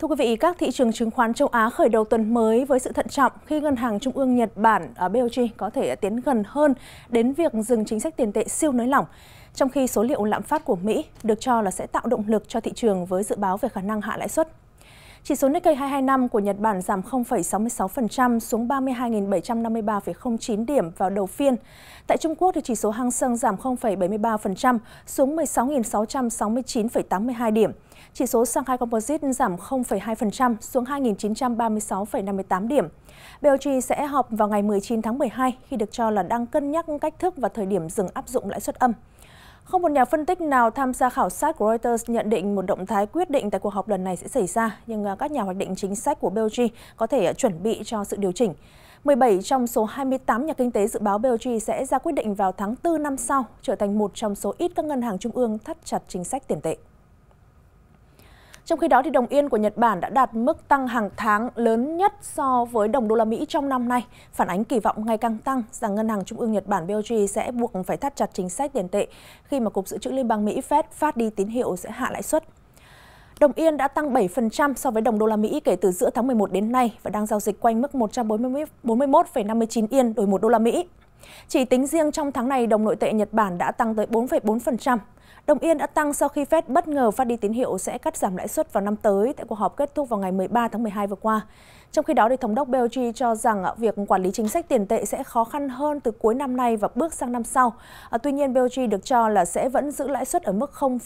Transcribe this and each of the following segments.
Thưa quý vị, các thị trường chứng khoán châu Á khởi đầu tuần mới với sự thận trọng khi Ngân hàng Trung ương Nhật Bản à, BOJ có thể tiến gần hơn đến việc dừng chính sách tiền tệ siêu nới lỏng, trong khi số liệu lạm phát của Mỹ được cho là sẽ tạo động lực cho thị trường với dự báo về khả năng hạ lãi suất chỉ số Nikkei 225 của Nhật Bản giảm 0,66% xuống 32.753,09 điểm vào đầu phiên. Tại Trung Quốc, thì chỉ số Hang Seng giảm 0,73% xuống 16.669,82 điểm. Chỉ số Shanghai Composite giảm 0,2% xuống 2.936,58 điểm. BOJ sẽ họp vào ngày 19 tháng 12 khi được cho là đang cân nhắc cách thức và thời điểm dừng áp dụng lãi suất âm. Không một nhà phân tích nào tham gia khảo sát của Reuters nhận định một động thái quyết định tại cuộc họp lần này sẽ xảy ra, nhưng à, các nhà hoạch định chính sách của Belgium có thể à, chuẩn bị cho sự điều chỉnh. 17 trong số 28 nhà kinh tế dự báo Belgium sẽ ra quyết định vào tháng 4 năm sau, trở thành một trong số ít các ngân hàng trung ương thắt chặt chính sách tiền tệ. Trong khi đó, thì đồng yên của Nhật Bản đã đạt mức tăng hàng tháng lớn nhất so với đồng đô la Mỹ trong năm nay, phản ánh kỳ vọng ngày càng tăng rằng Ngân hàng Trung ương Nhật Bản BOJ sẽ buộc phải thắt chặt chính sách tiền tệ khi mà Cục Dự trữ Liên bang Mỹ Fed phát đi tín hiệu sẽ hạ lãi suất. Đồng yên đã tăng 7% so với đồng đô la Mỹ kể từ giữa tháng 11 đến nay và đang giao dịch quanh mức 141,59 yên đổi 1 đô la Mỹ. Chỉ tính riêng trong tháng này, đồng nội tệ Nhật Bản đã tăng tới 4,4%. Đồng Yên đã tăng sau khi Fed bất ngờ phát đi tín hiệu sẽ cắt giảm lãi suất vào năm tới tại cuộc họp kết thúc vào ngày 13 tháng 12 vừa qua. Trong khi đó, thì Thống đốc Belgi cho rằng à, việc quản lý chính sách tiền tệ sẽ khó khăn hơn từ cuối năm nay và bước sang năm sau. À, tuy nhiên, Belgi được cho là sẽ vẫn giữ lãi suất ở mức 0,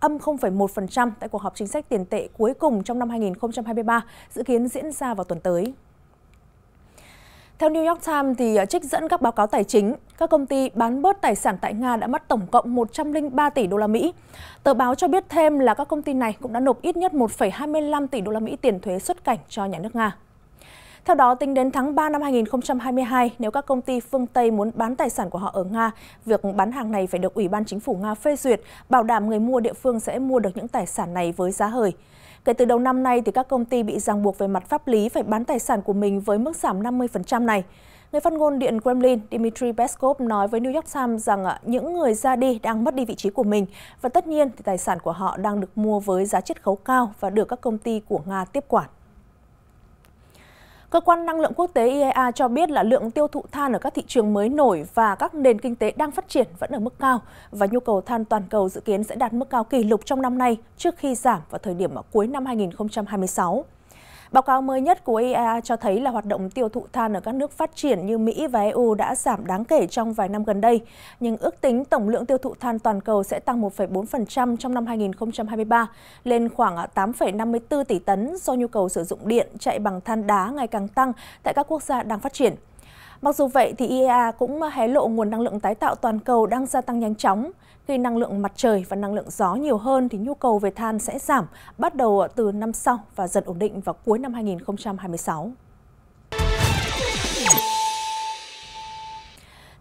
âm 0,1% tại cuộc họp chính sách tiền tệ cuối cùng trong năm 2023, dự kiến diễn ra vào tuần tới. Theo New York Times, thì à, trích dẫn các báo cáo tài chính, các công ty bán bớt tài sản tại Nga đã mất tổng cộng 103 tỷ đô la Mỹ. Tờ báo cho biết thêm là các công ty này cũng đã nộp ít nhất 1,25 tỷ đô la Mỹ tiền thuế xuất cảnh cho nhà nước Nga. Theo đó, tính đến tháng 3 năm 2022, nếu các công ty phương Tây muốn bán tài sản của họ ở Nga, việc bán hàng này phải được Ủy ban Chính phủ Nga phê duyệt, bảo đảm người mua địa phương sẽ mua được những tài sản này với giá hời. Kể từ đầu năm nay, thì các công ty bị ràng buộc về mặt pháp lý phải bán tài sản của mình với mức giảm 50% này. Người phát ngôn Điện Kremlin Dmitry Peskov nói với New York Times rằng à, những người ra đi đang mất đi vị trí của mình và tất nhiên thì tài sản của họ đang được mua với giá chiết khấu cao và được các công ty của Nga tiếp quản. Cơ quan năng lượng quốc tế IEA cho biết là lượng tiêu thụ than ở các thị trường mới nổi và các nền kinh tế đang phát triển vẫn ở mức cao và nhu cầu than toàn cầu dự kiến sẽ đạt mức cao kỷ lục trong năm nay trước khi giảm vào thời điểm cuối năm 2026. Báo cáo mới nhất của IEA cho thấy là hoạt động tiêu thụ than ở các nước phát triển như Mỹ và EU đã giảm đáng kể trong vài năm gần đây, nhưng ước tính tổng lượng tiêu thụ than toàn cầu sẽ tăng 1,4% trong năm 2023 lên khoảng 8,54 tỷ tấn do nhu cầu sử dụng điện chạy bằng than đá ngày càng tăng tại các quốc gia đang phát triển. Mặc dù vậy thì IEA cũng hé lộ nguồn năng lượng tái tạo toàn cầu đang gia tăng nhanh chóng. Khi năng lượng mặt trời và năng lượng gió nhiều hơn thì nhu cầu về than sẽ giảm bắt đầu từ năm sau và dần ổn định vào cuối năm 2026.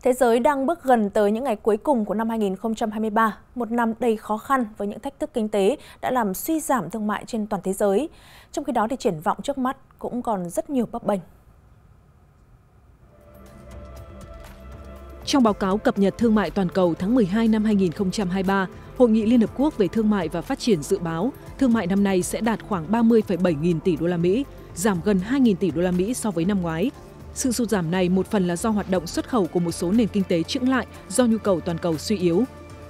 Thế giới đang bước gần tới những ngày cuối cùng của năm 2023, một năm đầy khó khăn với những thách thức kinh tế đã làm suy giảm thương mại trên toàn thế giới. Trong khi đó thì triển vọng trước mắt cũng còn rất nhiều bấp bênh. Trong báo cáo cập nhật thương mại toàn cầu tháng 12 năm 2023, Hội nghị Liên Hợp Quốc về Thương mại và Phát triển dự báo thương mại năm nay sẽ đạt khoảng 30,7 nghìn tỷ đô la Mỹ, giảm gần 2 nghìn tỷ đô la Mỹ so với năm ngoái. Sự sụt giảm này một phần là do hoạt động xuất khẩu của một số nền kinh tế chững lại do nhu cầu toàn cầu suy yếu.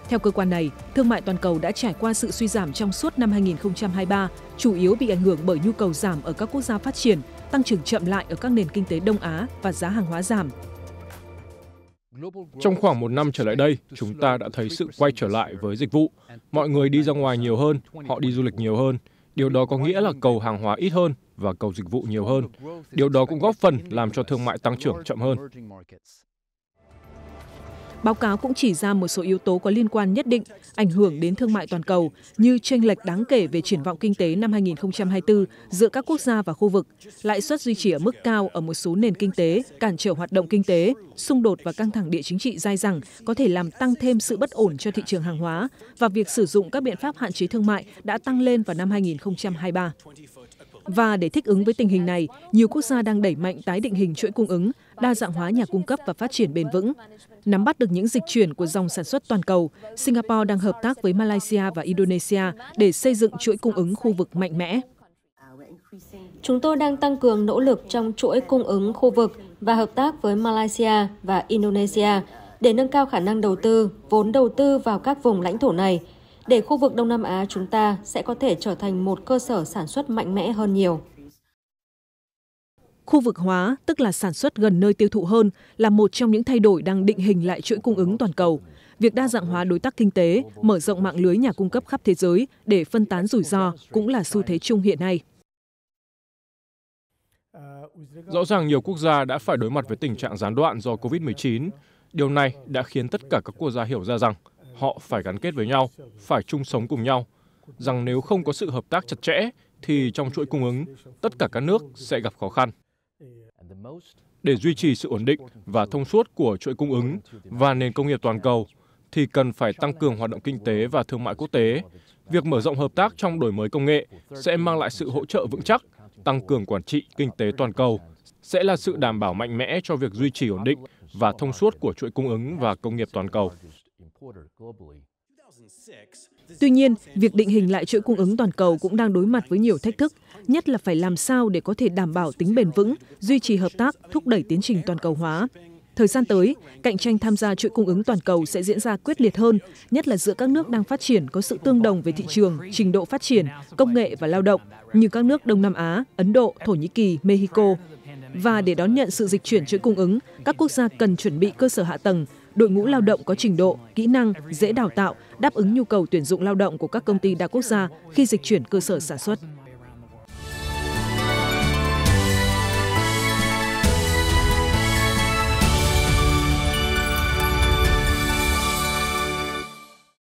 Theo cơ quan này, thương mại toàn cầu đã trải qua sự suy giảm trong suốt năm 2023, chủ yếu bị ảnh hưởng bởi nhu cầu giảm ở các quốc gia phát triển, tăng trưởng chậm lại ở các nền kinh tế Đông Á và giá hàng hóa giảm. Trong khoảng một năm trở lại đây, chúng ta đã thấy sự quay trở lại với dịch vụ. Mọi người đi ra ngoài nhiều hơn, họ đi du lịch nhiều hơn. Điều đó có nghĩa là cầu hàng hóa ít hơn và cầu dịch vụ nhiều hơn. Điều đó cũng góp phần làm cho thương mại tăng trưởng chậm hơn. Báo cáo cũng chỉ ra một số yếu tố có liên quan nhất định ảnh hưởng đến thương mại toàn cầu như chênh lệch đáng kể về triển vọng kinh tế năm 2024 giữa các quốc gia và khu vực, lãi suất duy trì ở mức cao ở một số nền kinh tế, cản trở hoạt động kinh tế, xung đột và căng thẳng địa chính trị dai dẳng có thể làm tăng thêm sự bất ổn cho thị trường hàng hóa và việc sử dụng các biện pháp hạn chế thương mại đã tăng lên vào năm 2023. Và để thích ứng với tình hình này, nhiều quốc gia đang đẩy mạnh tái định hình chuỗi cung ứng, đa dạng hóa nhà cung cấp và phát triển bền vững. Nắm bắt được những dịch chuyển của dòng sản xuất toàn cầu, Singapore đang hợp tác với Malaysia và Indonesia để xây dựng chuỗi cung ứng khu vực mạnh mẽ. Chúng tôi đang tăng cường nỗ lực trong chuỗi cung ứng khu vực và hợp tác với Malaysia và Indonesia để nâng cao khả năng đầu tư, vốn đầu tư vào các vùng lãnh thổ này – để khu vực Đông Nam Á chúng ta sẽ có thể trở thành một cơ sở sản xuất mạnh mẽ hơn nhiều. Khu vực hóa, tức là sản xuất gần nơi tiêu thụ hơn, là một trong những thay đổi đang định hình lại chuỗi cung ứng toàn cầu. Việc đa dạng hóa đối tác kinh tế, mở rộng mạng lưới nhà cung cấp khắp thế giới để phân tán rủi ro cũng là xu thế chung hiện nay. Rõ ràng nhiều quốc gia đã phải đối mặt với tình trạng gián đoạn do COVID-19. Điều này đã khiến tất cả các quốc gia hiểu ra rằng họ phải gắn kết với nhau, phải chung sống cùng nhau, rằng nếu không có sự hợp tác chặt chẽ thì trong chuỗi cung ứng, tất cả các nước sẽ gặp khó khăn. Để duy trì sự ổn định và thông suốt của chuỗi cung ứng và nền công nghiệp toàn cầu, thì cần phải tăng cường hoạt động kinh tế và thương mại quốc tế. Việc mở rộng hợp tác trong đổi mới công nghệ sẽ mang lại sự hỗ trợ vững chắc, tăng cường quản trị kinh tế toàn cầu sẽ là sự đảm bảo mạnh mẽ cho việc duy trì ổn định và thông suốt của chuỗi cung ứng và công nghiệp toàn cầu. Tuy nhiên, việc định hình lại chuỗi cung ứng toàn cầu cũng đang đối mặt với nhiều thách thức, nhất là phải làm sao để có thể đảm bảo tính bền vững, duy trì hợp tác, thúc đẩy tiến trình toàn cầu hóa. Thời gian tới, cạnh tranh tham gia chuỗi cung ứng toàn cầu sẽ diễn ra quyết liệt hơn, nhất là giữa các nước đang phát triển có sự tương đồng về thị trường, trình độ phát triển, công nghệ và lao động như các nước Đông Nam Á, Ấn Độ, Thổ Nhĩ Kỳ, Mexico. Và để đón nhận sự dịch chuyển chuỗi cung ứng, các quốc gia cần chuẩn bị cơ sở hạ tầng, đội ngũ lao động có trình độ, kỹ năng, dễ đào tạo, đáp ứng nhu cầu tuyển dụng lao động của các công ty đa quốc gia khi dịch chuyển cơ sở sản xuất.